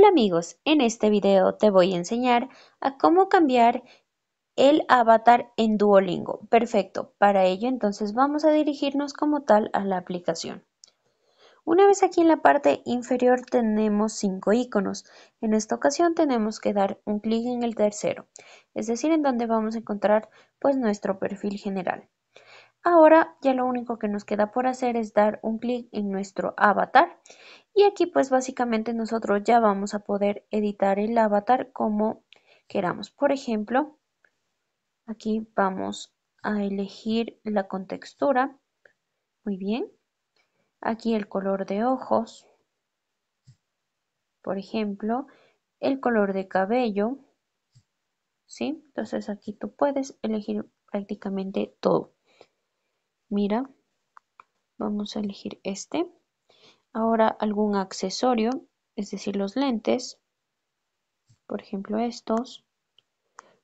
Hola amigos, en este video te voy a enseñar a cómo cambiar el avatar en Duolingo. Perfecto, para ello entonces vamos a dirigirnos como tal a la aplicación. Una vez aquí en la parte inferior tenemos cinco iconos. En esta ocasión tenemos que dar un clic en el tercero, es decir, en donde vamos a encontrar pues nuestro perfil general. Ahora ya lo único que nos queda por hacer es dar un clic en nuestro avatar y aquí pues básicamente nosotros ya vamos a poder editar el avatar como queramos. Por ejemplo, aquí vamos a elegir la contextura. Muy bien. Aquí el color de ojos. Por ejemplo, el color de cabello. ¿Sí? Entonces aquí tú puedes elegir prácticamente todo. Mira, vamos a elegir este ahora algún accesorio, es decir, los lentes, por ejemplo estos,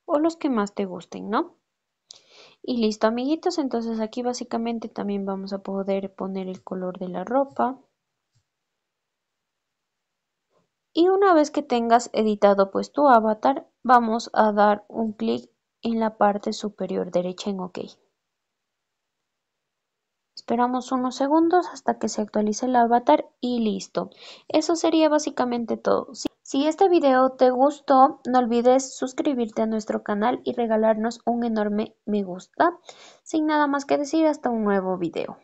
o los que más te gusten, ¿no? Y listo, amiguitos, entonces aquí básicamente también vamos a poder poner el color de la ropa. Y una vez que tengas editado pues tu avatar, vamos a dar un clic en la parte superior derecha en OK. Esperamos unos segundos hasta que se actualice el avatar y listo. Eso sería básicamente todo. Si este video te gustó, no olvides suscribirte a nuestro canal y regalarnos un enorme me gusta. Sin nada más que decir, hasta un nuevo video.